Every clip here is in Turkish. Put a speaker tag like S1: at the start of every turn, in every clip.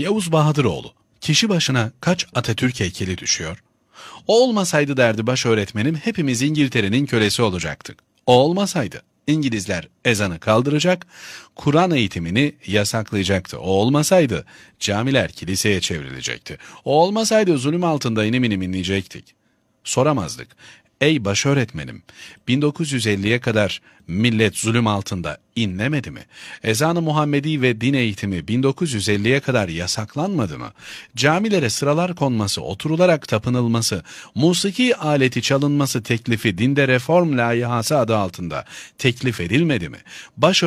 S1: Yavuz Bahadıroğlu, kişi başına kaç Atatürk heykeli düşüyor? O olmasaydı derdi baş öğretmenim hepimiz İngiltere'nin kölesi olacaktık. O olmasaydı İngilizler ezanı kaldıracak, Kur'an eğitimini yasaklayacaktı. O olmasaydı camiler kiliseye çevrilecekti. O olmasaydı zulüm altında inim inim inleyecektik. Soramazdık. Ey başöğretmenim, 1950'ye kadar millet zulüm altında inlemedi mi? Ezanı Muhammedi ve din eğitimi 1950'ye kadar yasaklanmadı mı? Camilere sıralar konması, oturularak tapınılması, musiki aleti çalınması teklifi dinde reform layihası adı altında teklif edilmedi mi? Baş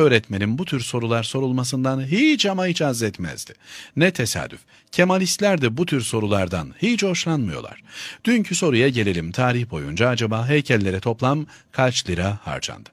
S1: bu tür sorular sorulmasından hiç ama hiç haz etmezdi. Ne tesadüf. Kemalistler de bu tür sorulardan hiç hoşlanmıyorlar. Dünkü soruya gelelim. Tarih boyunca acaba acaba heykellere toplam kaç lira harcandı?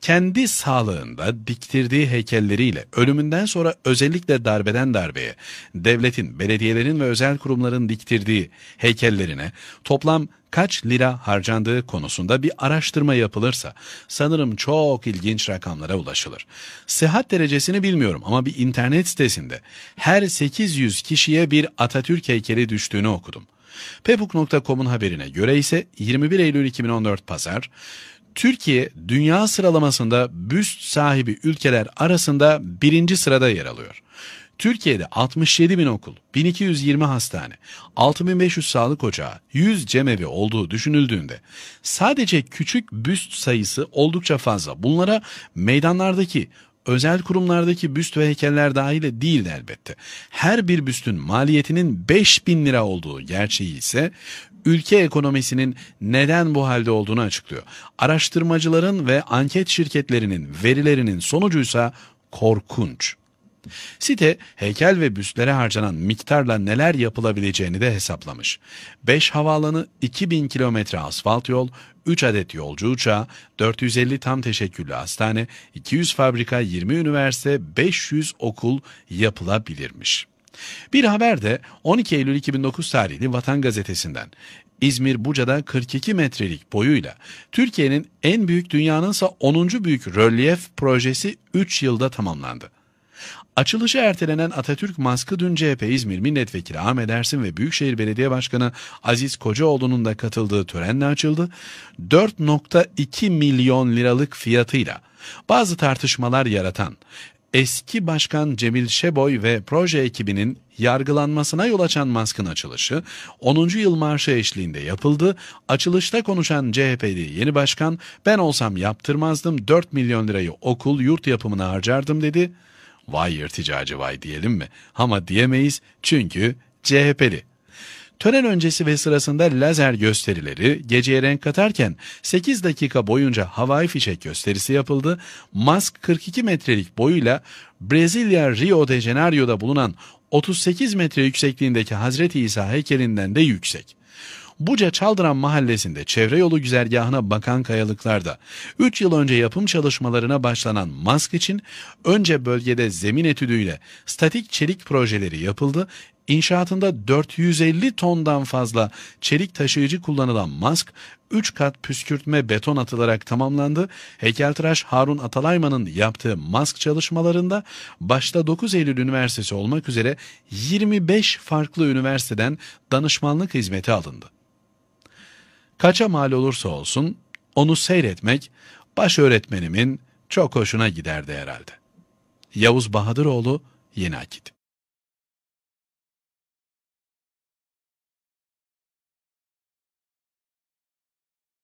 S1: Kendi sağlığında diktirdiği heykelleriyle ölümünden sonra özellikle darbeden darbeye devletin, belediyelerin ve özel kurumların diktirdiği heykellerine toplam kaç lira harcandığı konusunda bir araştırma yapılırsa sanırım çok ilginç rakamlara ulaşılır. Sıhhat derecesini bilmiyorum ama bir internet sitesinde her 800 kişiye bir Atatürk heykeli düştüğünü okudum. Pepuk.com'un haberine göre ise 21 Eylül 2014 Pazar Türkiye dünya sıralamasında büst sahibi ülkeler arasında birinci sırada yer alıyor. Türkiye'de 67 bin okul, 1220 hastane, 6500 sağlık ocağı, 100 cemevi olduğu düşünüldüğünde sadece küçük büst sayısı oldukça fazla. Bunlara meydanlardaki özel kurumlardaki büst ve heykeller dahil değildi elbette. Her bir büstün maliyetinin 5000 lira olduğu gerçeği ise ülke ekonomisinin neden bu halde olduğunu açıklıyor. Araştırmacıların ve anket şirketlerinin verilerinin sonucuysa korkunç. Site heykel ve büstlere harcanan miktarla neler yapılabileceğini de hesaplamış. 5 havaalanı 2000 kilometre asfalt yol, 3 adet yolcu uçağı, 450 tam teşekküllü hastane, 200 fabrika, 20 üniversite, 500 okul yapılabilirmiş. Bir haber de 12 Eylül 2009 tarihli Vatan Gazetesi'nden. İzmir Buca'da 42 metrelik boyuyla Türkiye'nin en büyük dünyanınsa 10. büyük rölyef projesi 3 yılda tamamlandı. Açılışı ertelenen Atatürk maskı dün CHP İzmir Milletvekili Ahmet Ersin ve Büyükşehir Belediye Başkanı Aziz Kocaoğlu'nun da katıldığı törenle açıldı. 4.2 milyon liralık fiyatıyla bazı tartışmalar yaratan eski başkan Cemil Şeboy ve proje ekibinin yargılanmasına yol açan maskın açılışı 10. yıl marşı eşliğinde yapıldı. Açılışta konuşan CHP'li yeni başkan ben olsam yaptırmazdım 4 milyon lirayı okul yurt yapımına harcardım dedi vay irticacı vay diyelim mi? Ama diyemeyiz çünkü CHP'li. Tören öncesi ve sırasında lazer gösterileri geceye renk katarken 8 dakika boyunca havai fişek gösterisi yapıldı. Mask 42 metrelik boyuyla Brezilya Rio de Janeiro'da bulunan 38 metre yüksekliğindeki Hazreti İsa heykelinden de yüksek. Buca Çaldıran Mahallesi'nde çevre yolu güzergahına bakan kayalıklarda 3 yıl önce yapım çalışmalarına başlanan mask için önce bölgede zemin etüdüyle statik çelik projeleri yapıldı. İnşaatında 450 tondan fazla çelik taşıyıcı kullanılan mask 3 kat püskürtme beton atılarak tamamlandı. Heykeltıraş Harun Atalayman'ın yaptığı mask çalışmalarında başta 9 Eylül Üniversitesi olmak üzere 25 farklı üniversiteden danışmanlık hizmeti alındı. Kaça mal olursa olsun onu seyretmek baş öğretmenimin çok hoşuna giderdi herhalde. Yavuz Bahadıroğlu Yeni Akit